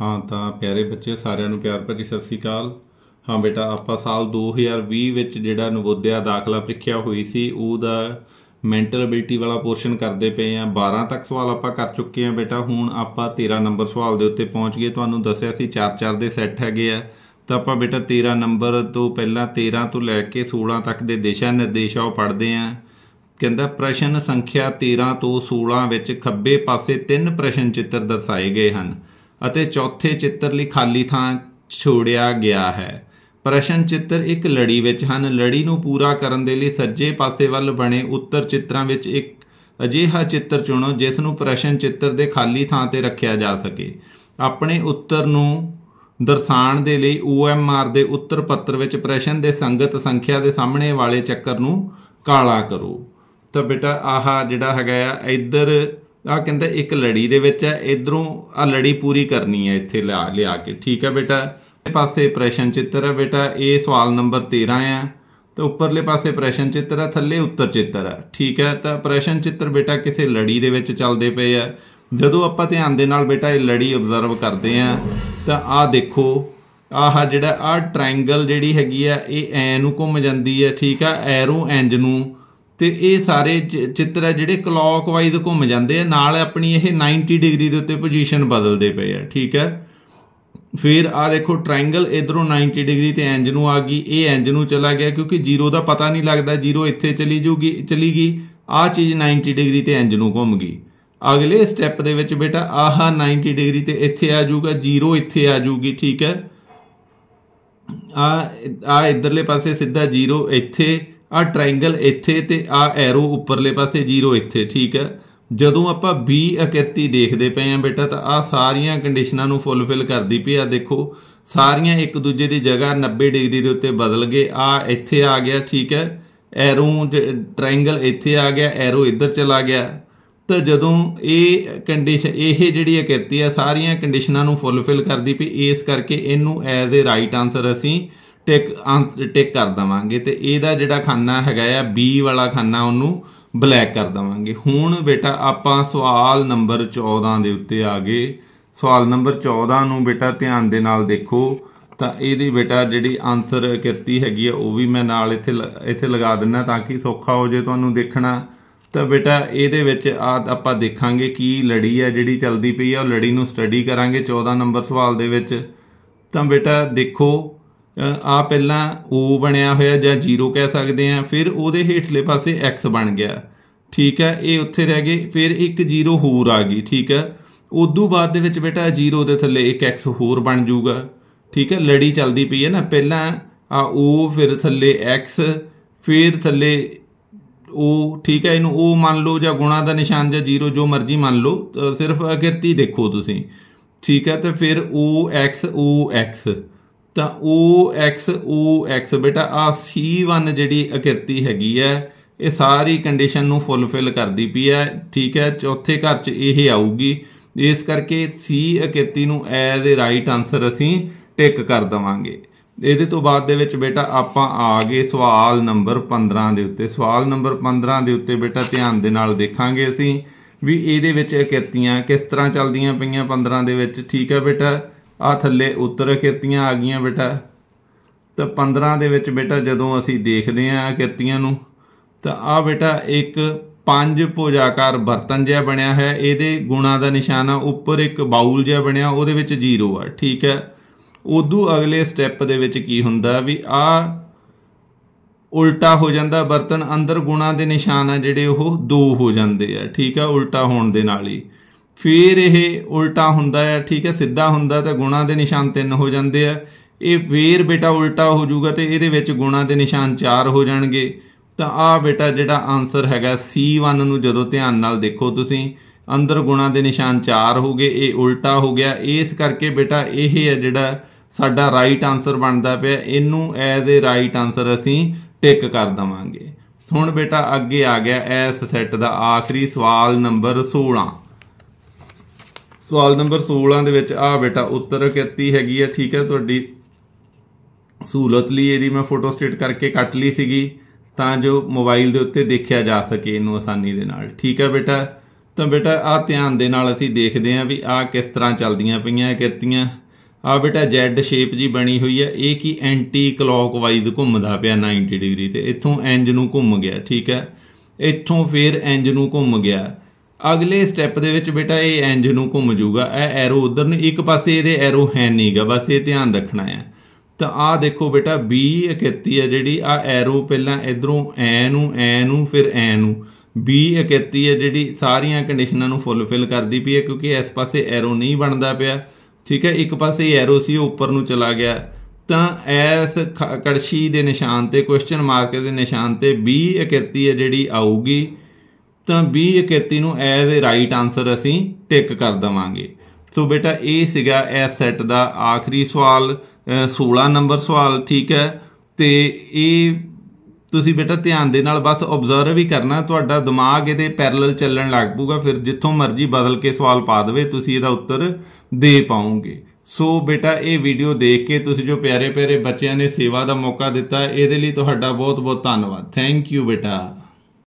ਹਾਂ ਤਾਂ ਪਿਆਰੇ ਬੱਚੇ ਸਾਰਿਆਂ ਨੂੰ ਪਿਆਰ ਭਰੀ ਸਤਿ ਸ੍ਰੀ ਅਕਾਲ ਹਾਂ ਬੇਟਾ ਆਪਾਂ ਸਾਲ 2020 ਵਿੱਚ ਜਿਹੜਾ ਨਵੋਦਿਆ ਦਾਖਲਾ ਪ੍ਰੀਖਿਆ ਹੋਈ ਸੀ ਉਹਦਾ ਮੈਂਟਲ ਅਬਿਲਟੀ ਵਾਲਾ ਪੋਰਸ਼ਨ ਕਰਦੇ ਪਏ ਆ 12 ਤੱਕ ਸਵਾਲ ਆਪਾਂ ਕਰ ਚੁੱਕੇ ਆ ਬੇਟਾ ਹੁਣ ਆਪਾਂ 13 ਨੰਬਰ ਸਵਾਲ ਦੇ ਉੱਤੇ ਪਹੁੰਚ ਗਏ ਤੁਹਾਨੂੰ ਦੱਸਿਆ ਸੀ 4-4 ਦੇ ਸੈੱਟ ਹੈਗੇ ਆ ਤਾਂ ਆਪਾਂ ਬੇਟਾ 13 ਨੰਬਰ ਤੋਂ ਪਹਿਲਾਂ 13 ਤੋਂ ਲੈ ਕੇ 16 ਤੱਕ ਦੇ ਦਿਸ਼ਾ ਨਿਰਦੇਸ਼ ਆਓ ਪੜ੍ਹਦੇ ਆ ਕਹਿੰਦਾ ਪ੍ਰਸ਼ਨ ਸੰਖਿਆ 13 ਤੋਂ 16 ਵਿੱਚ ਖੱਬੇ ਪਾਸੇ ਤਿੰਨ ਪ੍ਰਸ਼ਨ ਚਿੱਤਰ ਦਰਸਾਏ ਗਏ ਹਨ ਅਤੇ ਚੌਥੇ ਚਿੱਤਰ ਲਈ ਖਾਲੀ ਥਾਂ ਛੋੜਿਆ ਗਿਆ ਹੈ ਪ੍ਰਸ਼ਨ ਚਿੱਤਰ ਇੱਕ ਲੜੀ ਵਿੱਚ ਹਨ ਲੜੀ ਨੂੰ ਪੂਰਾ ਕਰਨ ਦੇ ਲਈ ਸੱਜੇ ਪਾਸੇ ਵੱਲ ਬਣੇ ਉੱਤਰ ਚਿੱਤਰਾਂ ਵਿੱਚ ਇੱਕ ਅਜਿਹਾ ਚਿੱਤਰ ਚੁਣੋ ਜਿਸ ਨੂੰ ਪ੍ਰਸ਼ਨ ਚਿੱਤਰ ਦੇ ਖਾਲੀ ਥਾਂ ਤੇ ਰੱਖਿਆ ਜਾ ਸਕੇ ਆਪਣੇ ਉੱਤਰ ਨੂੰ ਦਰਸਾਉਣ ਦੇ ਲਈ OMR ਦੇ ਉੱਤਰ ਪੱਤਰ ਵਿੱਚ ਪ੍ਰਸ਼ਨ ਦੇ ਸੰਗਤ ਸੰਖਿਆ ਦੇ ਸਾਹਮਣੇ ਵਾਲੇ ਚੱਕਰ ਨੂੰ ਕਾਲਾ ਕਰੋ ਤਾਂ ਬੇਟਾ ਆਹ ਜਿਹੜਾ ਹੈਗਾ ਆ ਇੱਧਰ ਆ ਕਹਿੰਦਾ ਇੱਕ ਲੜੀ ਦੇ ਵਿੱਚ ਹੈ ਇਧਰੋਂ ਆ ਲੜੀ ਪੂਰੀ ਕਰਨੀ ਹੈ ਇੱਥੇ ਲਿਆ ਲਿਆ ਕੇ ਠੀਕ ਹੈ ਬੇਟਾ ਪਾਸੇ ਪ੍ਰਸ਼ਨ ਚਿੱਤਰ ਹੈ ਬੇਟਾ ਇਹ ਸਵਾਲ ਨੰਬਰ 13 ਆ ਤੇ ਉੱਪਰਲੇ ਪਾਸੇ ਪ੍ਰਸ਼ਨ ਚਿੱਤਰ ਹੈ ਥੱਲੇ ਉੱਤਰ ਚਿੱਤਰ ਹੈ ਠੀਕ ਹੈ ਤਾਂ ਪ੍ਰਸ਼ਨ ਚਿੱਤਰ ਬੇਟਾ ਕਿਸੇ ਲੜੀ ਦੇ ਵਿੱਚ ਚੱਲਦੇ ਪਏ ਆ ਜਦੋਂ ਆਪਾਂ ਧਿਆਨ ਦੇ ਨਾਲ ਬੇਟਾ ਇਹ ਲੜੀ ਆਬਜ਼ਰਵ ਕਰਦੇ ਆ ਤਾਂ ਆ ਦੇਖੋ ਆਹ ਜਿਹੜਾ ਆਹ ਟ੍ਰਾਇੰਗਲ ਜਿਹੜੀ ਹੈਗੀ ਆ ਇਹ ਐ ਨੂੰ ਘੁੰਮ ਜਾਂਦੀ ਹੈ ਠੀਕ ਆ ਐਰੋ ਇੰਜ ਨੂੰ ਤੇ ਇਹ ਸਾਰੇ ਚਿੱਤਰ ਹੈ ਜਿਹੜੇ ਕਲੌਕਵਾਈਜ਼ ਘੁੰਮ ਜਾਂਦੇ ਆ ਨਾਲ ਆਪਣੀ ਇਹ 90 ਡਿਗਰੀ ਦੇ ਉੱਤੇ ਪੋਜੀਸ਼ਨ ਬਦਲਦੇ ਪਏ ਆ ਠੀਕ ਹੈ ਫਿਰ ਆ ਦੇਖੋ ਟ੍ਰਾਇੰਗਲ ਇਧਰੋਂ 90 ਡਿਗਰੀ ਤੇ ਇੰਜ ਨੂੰ ਆ ਗਈ ਇਹ ਇੰਜ ਨੂੰ ਚਲਾ ਗਿਆ ਕਿਉਂਕਿ ਜ਼ੀਰੋ ਦਾ ਪਤਾ ਨਹੀਂ ਲੱਗਦਾ ਜ਼ੀਰੋ ਇੱਥੇ ਚਲੀ ਜੂਗੀ ਚਲੀ ਗਈ ਆ ਚੀਜ਼ 90 ਡਿਗਰੀ ਤੇ ਇੰਜ ਨੂੰ ਘੁੰਮ ਗਈ ਅਗਲੇ ਸਟੈਪ ਦੇ ਵਿੱਚ ਬੇਟਾ ਆਹਾ 90 ਡਿਗਰੀ ਤੇ ਇੱਥੇ ਆ ਜਾਊਗਾ ਜ਼ੀਰੋ ਇੱਥੇ ਆ ਜਾਊਗੀ ਠੀਕ ਹੈ ਆ ਆ ਇਧਰਲੇ ਪਾਸੇ ਸਿੱਧਾ ਜ਼ੀਰੋ ਇੱਥੇ ਆ ਟ੍ਰਾਇੰਗਲ ਇੱਥੇ ਤੇ ਆ ਐਰੋ ਉੱਪਰਲੇ ਪਾਸੇ 0 ਇੱਥੇ ਠੀਕ ਹੈ ਜਦੋਂ ਆਪਾਂ B ਅਕਿਰਤੀ ਦੇਖਦੇ ਪਏ ਆ ਬੇਟਾ ਤਾਂ ਆ ਸਾਰੀਆਂ ਕੰਡੀਸ਼ਨਾਂ ਨੂੰ ਫੁੱਲਫਿਲ ਕਰਦੀ ਪਈ ਆ ਦੇਖੋ ਸਾਰੀਆਂ ਇੱਕ ਦੂਜੇ ਦੀ ਜਗ੍ਹਾ 90 ਡਿਗਰੀ ਦੇ ਉੱਤੇ ਬਦਲ ਗਏ ਆ ਇੱਥੇ ਆ ਗਿਆ ਠੀਕ ਹੈ ਐਰੋ ਟ੍ਰਾਇੰਗਲ ਇੱਥੇ ਆ ਗਿਆ ਐਰੋ ਇੱਧਰ ਚਲਾ ਗਿਆ ਤਾਂ ਜਦੋਂ ਇਹ ਕੰਡੀਸ਼ਨ ਇਹ ਜਿਹੜੀ ਅਕਿਰਤੀ ਆ ਸਾਰੀਆਂ ਕੰਡੀਸ਼ਨਾਂ ਨੂੰ ਫੁੱਲਫਿਲ ਕਰਦੀ ਪਈ ਇਸ ਕਰਕੇ ਇਹਨੂੰ ਐਜ਼ ਅ ਰਾਈਟ ਆਨਸਰ ਅਸੀਂ ਟਿਕ ਟਿਕ ਕਰ ਦਵਾਂਗੇ ਤੇ ਇਹਦਾ ਜਿਹੜਾ ਖਾਨਾ ਹੈਗਾ ਆ B ਵਾਲਾ ਖਾਨਾ ਉਹਨੂੰ ਬਲੈਕ ਕਰ ਦਵਾਂਗੇ ਹੁਣ ਬੇਟਾ ਆਪਾਂ ਸਵਾਲ ਨੰਬਰ 14 ਦੇ ਉੱਤੇ ਆ ਗਏ ਸਵਾਲ ਨੰਬਰ 14 ਨੂੰ ਬੇਟਾ ਧਿਆਨ ਦੇ ਨਾਲ ਦੇਖੋ ਤਾਂ ਇਹਦੀ ਬੇਟਾ ਜਿਹੜੀ ਆਨਸਰ ਕਿਰਤੀ ਹੈਗੀ ਆ ਉਹ ਵੀ ਮੈਂ ਨਾਲ ਇੱਥੇ ਇੱਥੇ ਲਗਾ ਦਿੰਨਾ ਤਾਂ ਕਿ ਸੌਖਾ ਹੋ ਜੇ ਤੁਹਾਨੂੰ ਦੇਖਣਾ ਤਾਂ ਬੇਟਾ ਇਹਦੇ ਵਿੱਚ ਆ ਆਪਾਂ ਦੇਖਾਂਗੇ ਕੀ ਲੜੀ ਹੈ ਜਿਹੜੀ ਚਲਦੀ ਪਈ ਆ ਉਹ ਲੜੀ ਨੂੰ ਸਟੱਡੀ ਕਰਾਂਗੇ 14 ਨੰਬਰ ਸਵਾਲ ਦੇ ਵਿੱਚ ਤਾਂ ਬੇਟਾ ਦੇਖੋ ਆ ਪਹਿਲਾਂ O ਬਣਿਆ ਹੋਇਆ ਜਾਂ 0 ਕਹਿ ਸਕਦੇ ਆ ਫਿਰ ਉਹਦੇ ਹੇਠਲੇ ਪਾਸੇ X ਬਣ ਗਿਆ ਠੀਕ ਹੈ ਇਹ ਉੱਥੇ ਰਹਿ ਗਏ ਫਿਰ ਇੱਕ 0 ਹੋਰ ਆ ਗਈ ਠੀਕ ਹੈ ਉਦੋਂ ਬਾਅਦ ਦੇ ਵਿੱਚ ਬੇਟਾ 0 ਦੇ ਥੱਲੇ ਇੱਕ X ਹੋਰ ਬਣ ਜਾਊਗਾ ਠੀਕ ਹੈ ਲੜੀ ਚੱਲਦੀ ਪਈ ਹੈ ਨਾ ਪਹਿਲਾਂ ਆ O ਫਿਰ ਥੱਲੇ X ਫਿਰ ਥੱਲੇ O ਠੀਕ ਹੈ ਇਹਨੂੰ O ਮੰਨ ਲਓ ਜਾਂ ਗੁਣਾ ਦਾ ਨਿਸ਼ਾਨ ਜਾਂ 0 ਜੋ ਮਰਜ਼ੀ ਮੰਨ ਲਓ ਸਿਰਫ ਅਗਿਰਤੀ ਦੇਖੋ ਤੁਸੀਂ ਠੀਕ ਹੈ ਤੇ ਫਿਰ o x ਤਾਂ O x ਬੇਟਾ ਆ C1 ਜਿਹੜੀ ਅਕਿਰਤੀ ਹੈਗੀ ਹੈ ਇਹ ਸਾਰੀ ਕੰਡੀਸ਼ਨ ਨੂੰ ਫੁੱਲਫਿਲ ਕਰਦੀ ਪਈ ਹੈ ਠੀਕ ਹੈ ਚੌਥੇ ਘਰ 'ਚ ਇਹ ਆਊਗੀ ਇਸ ਕਰਕੇ C ਅਕਿਰਤੀ ਨੂੰ ਐਜ਼ ਅ ਰਾਈਟ ਆਨਸਰ ਅਸੀਂ ਟਿਕ ਕਰ ਦਵਾਂਗੇ ਇਹਦੇ ਤੋਂ ਬਾਅਦ ਦੇ ਵਿੱਚ ਬੇਟਾ ਆਪਾਂ ਆ ਗਏ ਸਵਾਲ ਨੰਬਰ 15 ਦੇ ਉੱਤੇ ਸਵਾਲ ਨੰਬਰ 15 ਦੇ ਉੱਤੇ ਬੇਟਾ ਧਿਆਨ ਦੇ ਨਾਲ ਦੇਖਾਂਗੇ ਅਸੀਂ ਵੀ ਇਹਦੇ ਵਿੱਚ ਅਕਿਰਤੀਆਂ ਕਿਸ ਤਰ੍ਹਾਂ ਚੱਲਦੀਆਂ ਪਈਆਂ 15 ਦੇ ਵਿੱਚ ਠੀਕ ਹੈ ਬੇਟਾ ਆ ਥੱਲੇ ਉੱਤਰ ਕਿਰਤੀਆਂ ਆ ਗਈਆਂ ਬੇਟਾ ਤਾਂ 15 ਦੇ ਵਿੱਚ ਬੇਟਾ ਜਦੋਂ ਅਸੀਂ ਦੇਖਦੇ ਆ ਕਿਰਤੀਆਂ ਨੂੰ ਤਾਂ ਆ ਬੇਟਾ ਇੱਕ ਪੰਜ ਭੁਜਾਕਾਰ ਬਰਤਨ ਜਿਹਾ ਬਣਿਆ ਹੈ ਇਹਦੇ ਗੁਣਾ ਦਾ ਨਿਸ਼ਾਨ ਆ ਉੱਪਰ ਇੱਕ ਬਾਉਲ ਜਿਹਾ ਬਣਿਆ ਉਹਦੇ ਵਿੱਚ 0 ਆ ਠੀਕ ਹੈ ਉਦੋਂ ਅਗਲੇ ਸਟੈਪ ਦੇ ਵਿੱਚ ਕੀ ਹੁੰਦਾ ਵੀ ਆ ਉਲਟਾ ਹੋ ਜਾਂਦਾ ਬਰਤਨ ਅੰਦਰ ਗੁਣਾ ਦੇ ਨਿਸ਼ਾਨ ਆ ਜਿਹੜੇ ਉਹ 2 ਹੋ ਜਾਂਦੇ ਆ ਠੀਕ ਆ ਉਲਟਾ ਹੋਣ ਦੇ ਨਾਲ ਹੀ ਫੇਰ ਇਹ ਉਲਟਾ ਹੁੰਦਾ ਹੈ ਠੀਕ ਹੈ ਸਿੱਧਾ ਹੁੰਦਾ ਤਾਂ ਗੁਣਾ ਦੇ ਨਿਸ਼ਾਨ ਤਿੰਨ ਹੋ ਜਾਂਦੇ ਆ ਇਹ ਫੇਰ ਬੇਟਾ ਉਲਟਾ ਹੋ ਜਾਊਗਾ ਤੇ ਇਹਦੇ ਵਿੱਚ ਗੁਣਾ ਦੇ ਨਿਸ਼ਾਨ ਚਾਰ ਹੋ ਜਾਣਗੇ ਤਾਂ ਆ ਬੇਟਾ ਜਿਹੜਾ ਆਨਸਰ ਹੈਗਾ C1 ਨੂੰ ਜਦੋਂ ਧਿਆਨ ਨਾਲ ਦੇਖੋ ਤੁਸੀਂ ਅੰਦਰ ਗੁਣਾ ਦੇ ਨਿਸ਼ਾਨ ਚਾਰ ਹੋ ਗਏ ਇਹ ਉਲਟਾ ਹੋ ਗਿਆ ਇਸ ਕਰਕੇ ਬੇਟਾ ਇਹ ਹੈ ਜਿਹੜਾ ਸਾਡਾ ਰਾਈਟ ਆਨਸਰ ਬਣਦਾ ਪਿਆ ਇਹਨੂੰ ਐਜ਼ ਅ ਰਾਈਟ ਆਨਸਰ ਅਸੀਂ ਟਿਕ ਕਰ ਦਵਾਂਗੇ ਹੁਣ ਬੇਟਾ ਅੱਗੇ ਆ ਗਿਆ ਇਸ ਸੈੱਟ ਦਾ ਆਖਰੀ ਸਵਾਲ ਨੰਬਰ 16 ਸਵਾਲ ਨੰਬਰ 16 ਦੇ ਵਿੱਚ ਆ ਬੇਟਾ ਉੱਤਰ 31 ਹੈਗੀ ਹੈ ਠੀਕ ਹੈ ਤੁਹਾਡੀ ਸਹੂਲਤ ਲਈ ਇਹਦੀ ਮੈਂ ਫੋਟੋ ਸਟੇਟ ਕਰਕੇ ਕੱਟ ਲਈ ਸੀਗੀ ਤਾਂ ਜੋ ਮੋਬਾਈਲ ਦੇ ਉੱਤੇ ਦੇਖਿਆ ਜਾ ਸਕੇ ਇਹਨੂੰ ਆਸਾਨੀ ਦੇ ਨਾਲ ਠੀਕ ਹੈ ਬੇਟਾ ਤਾਂ ਬੇਟਾ ਆ ਧਿਆਨ ਦੇ ਨਾਲ ਅਸੀਂ ਦੇਖਦੇ ਆਂ ਵੀ ਆ ਕਿਸ ਤਰ੍ਹਾਂ ਚੱਲਦੀਆਂ ਪਈਆਂ ਕਿਰਤੀਆਂ ਆ ਬੇਟਾ ਜੈਡ ਸ਼ੇਪ ਜੀ ਬਣੀ ਹੋਈ ਹੈ ਇਹ ਕੀ ਐਂਟੀ ਕਲੌਕਵਾਈਜ਼ ਘੁੰਮਦਾ ਪਿਆ 90 ਡਿਗਰੀ ਤੇ ਇੱਥੋਂ ਇੰਜ ਨੂੰ ਘੁੰਮ ਗਿਆ ਠੀਕ ਹੈ ਇੱਥੋਂ ਫੇਰ ਇੰਜ ਨੂੰ ਘੁੰਮ ਗਿਆ ਅਗਲੇ ਸਟੈਪ ਦੇ ਵਿੱਚ ਬੇਟਾ ਇਹ ਇੰਜ ਨੂੰ ਘੁੰਮ ਜੂਗਾ ਇਹ ਐਰੋ ਉਧਰ ਨੂੰ ਇੱਕ ਪਾਸੇ ਇਹਦੇ ਐਰੋ ਹੈ ਨਹੀਂਗਾ ਬਸ ਇਹ ਧਿਆਨ ਰੱਖਣਾ ਹੈ ਤਾਂ ਆ ਦੇਖੋ ਬੇਟਾ B 31 ਹੈ ਜਿਹੜੀ ਆ ਐਰੋ ਪਹਿਲਾਂ ਇਧਰੋਂ ਐ ਨੂੰ ਐ ਨੂੰ ਫਿਰ ਐ ਨੂੰ B 31 ਹੈ ਜਿਹੜੀ ਸਾਰੀਆਂ ਕੰਡੀਸ਼ਨਾਂ ਨੂੰ ਫੁੱਲਫਿਲ ਕਰਦੀ ਪਈ ਹੈ ਕਿਉਂਕਿ ਇਸ ਪਾਸੇ ਐਰੋ ਨਹੀਂ ਬਣਦਾ ਪਿਆ ਠੀਕ ਹੈ ਇੱਕ ਪਾਸੇ ਐਰੋ ਸੀ ਉੱਪਰ ਨੂੰ ਚਲਾ ਗਿਆ ਤਾਂ ਐਸ ਕੜਸ਼ੀ ਦੇ ਨਿਸ਼ਾਨ ਤੇ ਕੁਐਸਚਨ ਮਾਰਕ ਦੇ ਨਿਸ਼ਾਨ ਤੇ B 31 ਹੈ ਜਿਹੜੀ ਆਊਗੀ ਤਾਂ 20 31 ਨੂੰ ਐਜ਼ ਅ ਰਾਈਟ ਆਨਸਰ ਅਸੀਂ ਟਿਕ ਕਰ ਦਵਾਂਗੇ ਸੋ ਬੇਟਾ ਇਹ ਸੀਗਾ ਇਸ ਸੈੱਟ ਦਾ ਆਖਰੀ ਸਵਾਲ 16 ਨੰਬਰ ਸਵਾਲ ਠੀਕ ਹੈ ਤੇ ਇਹ ਤੁਸੀਂ ਬੇਟਾ ਧਿਆਨ ਦੇ ਨਾਲ ਬਸ ਆਬਜ਼ਰਵ ਹੀ ਕਰਨਾ ਤੁਹਾਡਾ ਦਿਮਾਗ ਇਹਦੇ ਪੈਰਲਲ ਚੱਲਣ ਲੱਗ ਪੂਗਾ ਫਿਰ ਜਿੱਥੋਂ ਮਰਜ਼ੀ ਬਦਲ ਕੇ ਸਵਾਲ ਪਾ ਦੇਵੇ ਤੁਸੀਂ ਇਹਦਾ ਉੱਤਰ ਦੇ ਪਾਓਗੇ ਸੋ ਬੇਟਾ ਇਹ ਵੀਡੀਓ ਦੇਖ ਕੇ ਤੁਸੀਂ ਜੋ ਪਿਆਰੇ ਪਿਆਰੇ ਬੱਚਿਆਂ ਨੇ ਸੇਵਾ ਦਾ ਮੌਕਾ ਦਿੱਤਾ ਇਹਦੇ ਲਈ ਤੁਹਾਡਾ ਬਹੁਤ ਬਹੁਤ ਧੰਨਵਾਦ ਥੈਂਕ ਯੂ ਬੇਟਾ